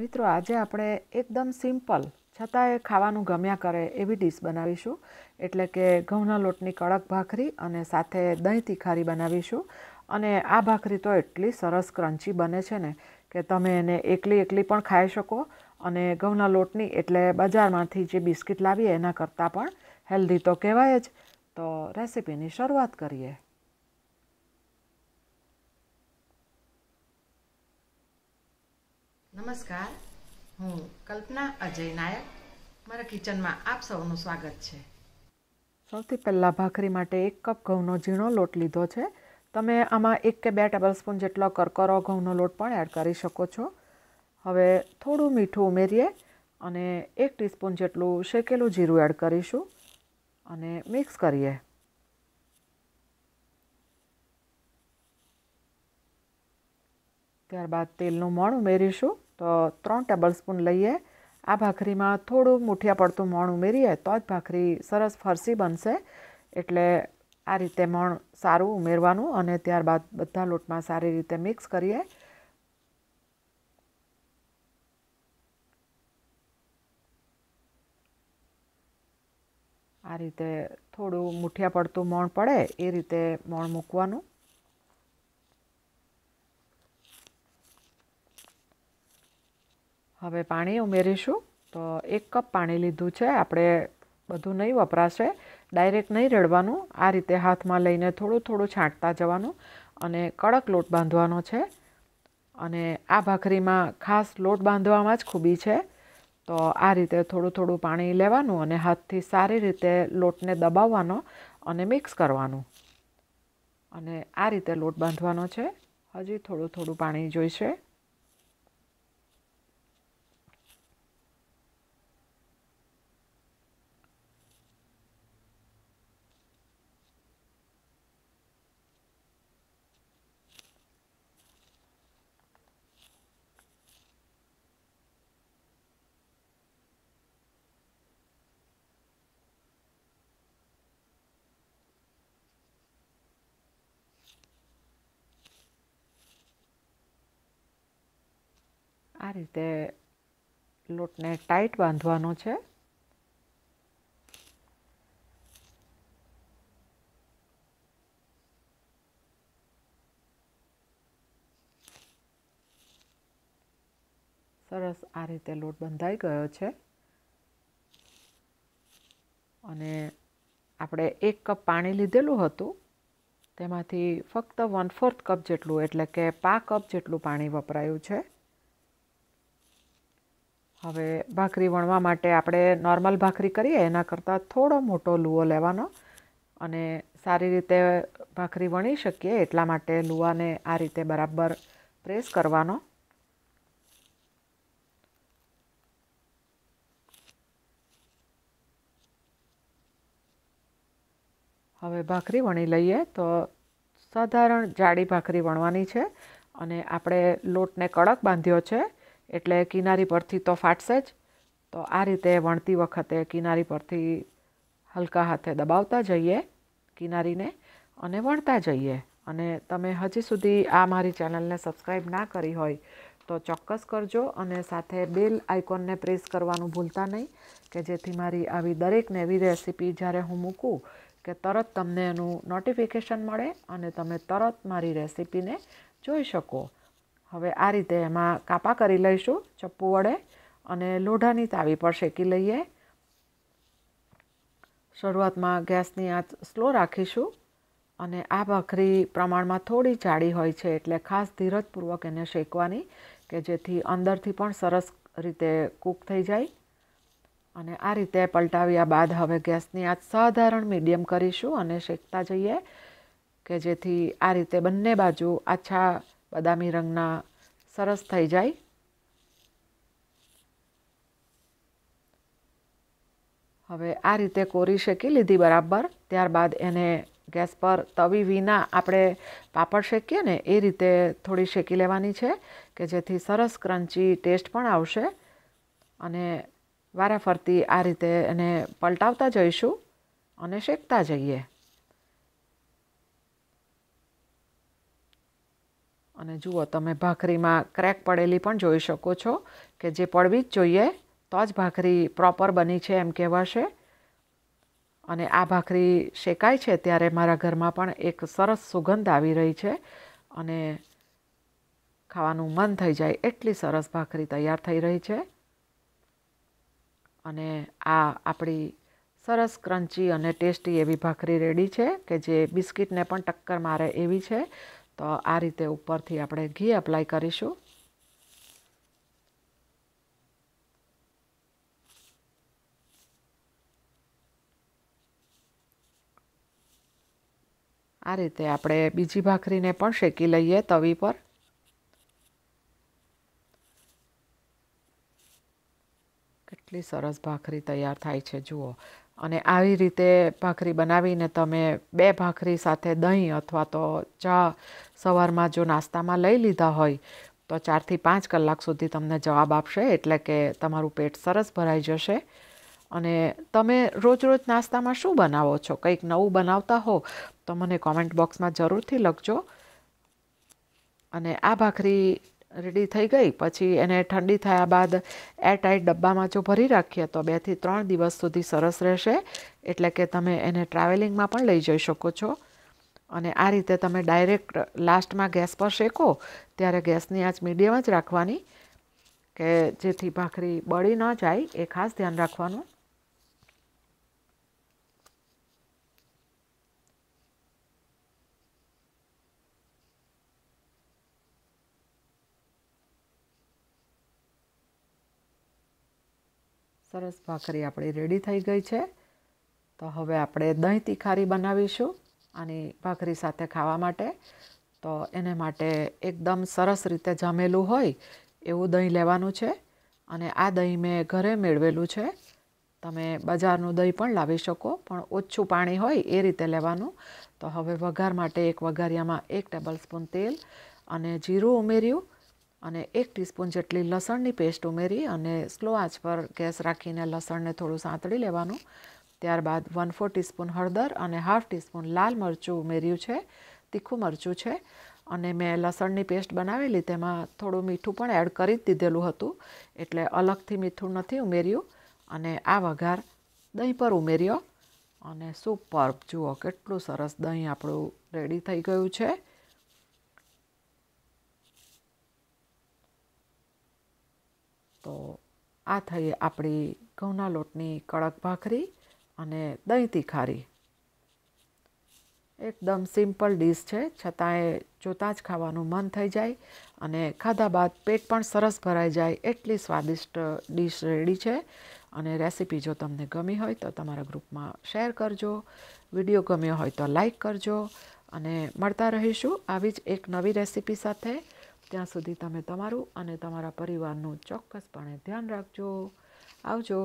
મિત્રો આજે આપણે એકદમ સિમ્પલ છતાંય ખાવાનું ગમ્યા કરે એવી ડીશ બનાવીશું એટલે કે ઘઉંના લોટની કડક ભાખરી અને સાથે દહીં તીખારી બનાવીશું અને આ ભાખરી તો એટલી સરસ ક્રન્ચી બને છે ને કે તમે એને એકલી એકલી પણ ખાઈ શકો અને ઘઉંના લોટની એટલે બજારમાંથી જે બિસ્કિટ લાવીએ એના કરતાં પણ હેલ્ધી તો કહેવાય જ તો રેસીપીની શરૂઆત કરીએ નમસ્કાર હું કલ્પના અજય નાયક મારા કિચનમાં આપ સૌનું સ્વાગત છે સૌથી પહેલાં ભાખરી માટે એક કપ ઘઉંનો ઝીણો લોટ લીધો છે તમે આમાં એક કે બે ટેબલસ્પૂન જેટલો કરકરો ઘઉંનો લોટ પણ એડ કરી શકો છો હવે થોડું મીઠું ઉમેરીએ અને એક ટીસ્પૂન જેટલું શેકેલું જીરું એડ કરીશું અને મિક્સ કરીએ ત્યારબાદ તેલનું મણ ઉમેરીશું તો ત્રણ ટેબલ સ્પૂન લઈએ આ ભાખરીમાં થોડું મૂઠિયા પડતું મણ ઉમેરીએ તો જ ભાખરી સરસ ફરસી બનશે એટલે આ રીતે મણ સારું ઉમેરવાનું અને ત્યારબાદ બધા લોટમાં સારી રીતે મિક્સ કરીએ આ રીતે થોડું મૂઠિયા પડતું મોણ પડે એ રીતે મોણ મૂકવાનું હવે પાણી ઉમેરીશું તો એક કપ પાણી લીધું છે આપણે બધું નહીં વપરાશે ડાયરેક્ટ નહીં રેડવાનું આ રીતે હાથમાં લઈને થોડું થોડું છાંટતા જવાનું અને કડક લોટ બાંધવાનો છે અને આ ભાખરીમાં ખાસ લોટ બાંધવામાં જ ખૂબી છે તો આ રીતે થોડું થોડું પાણી લેવાનું અને હાથથી સારી રીતે લોટને દબાવવાનો અને મિક્સ કરવાનું અને આ રીતે લોટ બાંધવાનો છે હજી થોડું થોડું પાણી જોઈશે આ રીતે લોટને ટાઈટ બાંધવાનો છે સરસ આ રીતે લોટ બંધાઈ ગયો છે અને આપણે એક કપ પાણી લીધેલું હતું તેમાંથી ફક્ત વન ફોર્થ કપ જેટલું એટલે કે પા કપ જેટલું પાણી વપરાયું છે હવે ભાખરી વણવા માટે આપણે નોર્મલ ભાખરી કરીએ એના કરતાં થોડો મોટો લુઓ લેવાનો અને સારી રીતે ભાખરી વણી શકીએ એટલા માટે લુવાને આ રીતે બરાબર પ્રેસ કરવાનો હવે ભાખરી વણી લઈએ તો સાધારણ જાડી ભાખરી વણવાની છે અને આપણે લોટને કડક બાંધ્યો છે એટલે કિનારી પરથી તો ફાટશે જ તો આ રીતે વણતી વખતે કિનારી પરથી હલકા હાથે દબાવતા જઈએ કિનારીને અને વણતા જઈએ અને તમે હજી સુધી આ મારી ચેનલને સબસ્ક્રાઈબ ના કરી હોય તો ચોક્કસ કરજો અને સાથે બેલ આઇકોનને પ્રેસ કરવાનું ભૂલતા નહીં કે જેથી મારી આવી દરેક નવી રેસીપી જ્યારે હું મૂકું કે તરત તમને એનું નોટિફિકેશન મળે અને તમે તરત મારી રેસીપીને જોઈ શકો હવે આ રીતે એમાં કાપા કરી લઈશું ચપ્પુ વડે અને લોઢાની તાવી પર શેકી લઈએ શરૂઆતમાં ગેસની આંચ સ્લો રાખીશું અને આ ભાખરી પ્રમાણમાં થોડી જાડી હોય છે એટલે ખાસ ધીરજપૂર્વક એને શેકવાની કે જેથી અંદરથી પણ સરસ રીતે કૂક થઈ જાય અને આ રીતે પલટાવ્યા બાદ હવે ગેસની આંચ સાધારણ મીડિયમ કરીશું અને શેકતા જઈએ કે જેથી આ રીતે બંને બાજુ આછા બદામી રંગના સરસ થઈ જાય હવે આ રીતે કોરી શેકી લીધી બરાબર ત્યારબાદ એને ગેસ પર તવી વિના આપણે પાપડ શેકીએ ને એ રીતે થોડી શેકી લેવાની છે કે જેથી સરસ ક્રન્ચી ટેસ્ટ પણ આવશે અને વારાફરતી આ રીતે એને પલટાવતા જઈશું અને શેકતા જઈએ અને જુઓ તમે ભાખરીમાં ક્રેક પડેલી પણ જોઈ શકો છો કે જે પડવી જ જોઈએ તો જ ભાખરી પ્રોપર બની છે એમ કહેવાશે અને આ ભાખરી શેકાય છે ત્યારે મારા ઘરમાં પણ એક સરસ સુગંધ આવી રહી છે અને ખાવાનું મન થઈ જાય એટલી સરસ ભાખરી તૈયાર થઈ રહી છે અને આ આપણી સરસ ક્રંચી અને ટેસ્ટી એવી ભાખરી રેડી છે કે જે બિસ્કિટને પણ ટક્કર મારે એવી છે તો આ રીતે ઉપરથી આપણે ઘી એપ્લાય કરીશું આ રીતે આપણે બીજી ભાખરીને પણ શેકી લઈએ તવી પર કેટલી સરસ ભાખરી તૈયાર થાય છે જુઓ અને આવી રીતે ભાખરી બનાવીને તમે બે ભાખરી સાથે દહીં અથવા તો ચા સવારમાં જો નાસ્તામાં લઈ લીધા હોય તો ચારથી પાંચ કલાક સુધી તમને જવાબ આપશે એટલે કે તમારું પેટ સરસ ભરાઈ જશે અને તમે રોજ રોજ નાસ્તામાં શું બનાવો છો કંઈક નવું બનાવતા હો તો મને કોમેન્ટ બોક્સમાં જરૂરથી લખજો અને આ ભાખરી રેડી થઈ ગઈ પછી એને ઠંડી થયા બાદ એરટાઈટ ડબ્બામાં જો ભરી રાખીએ તો બેથી ત્રણ દિવસ સુધી સરસ રહેશે એટલે કે તમે એને ટ્રાવેલિંગમાં પણ લઈ જઈ શકો છો અને આ રીતે તમે ડાયરેક્ટ લાસ્ટમાં ગેસ પર શેકો ત્યારે ગેસની આંચ મીડિયમ જ રાખવાની કે જેથી ભાખરી બળી ન જાય એ ખાસ ધ્યાન રાખવાનું સરસ ભાખરી આપણી રેડી થઈ ગઈ છે તો હવે આપણે દહીં તીખારી બનાવીશું આની ભાખરી સાથે ખાવા માટે તો એને માટે એકદમ સરસ રીતે જમેલું હોય એવું દહીં લેવાનું છે અને આ દહીં મેં ઘરે મેળવેલું છે તમે બજારનું દહીં પણ લાવી શકો પણ ઓછું પાણી હોય એ રીતે લેવાનું તો હવે વઘાર માટે એક વઘારિયામાં એક ટેબલ સ્પૂન તેલ અને જીરું ઉમેર્યું અને એક ટીસ્પૂન જેટલી લસણની પેસ્ટ ઉમેરી અને સ્લો આંચ પર ગેસ રાખીને લસણને થોડું સાંતળી લેવાનું ત્યારબાદ વન ફોર ટીસ્પૂન હળદર અને હાફ ટીસ્પૂન લાલ મરચું ઉમેર્યું છે તીખું મરચું છે અને મેં લસણની પેસ્ટ બનાવેલી તેમાં થોડું મીઠું પણ એડ કરી જ દીધેલું હતું એટલે અલગથી મીઠું નથી ઉમેર્યું અને આ વઘાર દહીં પર ઉમેર્યો અને સુપર જુઓ કેટલું સરસ દહીં આપણું રેડી થઈ ગયું છે તો આ થઈ આપણી ઘઉંના લોટની કડક ભાખરી અને દહીં તીખારી એકદમ સિમ્પલ ડીશ છે છતાંય જોતાં જ ખાવાનું મન થઈ જાય અને ખાધા બાદ પેટ પણ સરસ ભરાઈ જાય એટલી સ્વાદિષ્ટ ડીશ રેડી છે અને રેસીપી જો તમને ગમી હોય તો તમારા ગ્રુપમાં શેર કરજો વિડીયો ગમ્યો હોય તો લાઈક કરજો અને મળતા રહીશું આવી જ એક નવી રેસીપી સાથે ત્યાં સુધી તમે તમારું અને તમારા પરિવારનું ચોક્કસપણે ધ્યાન રાખજો આવજો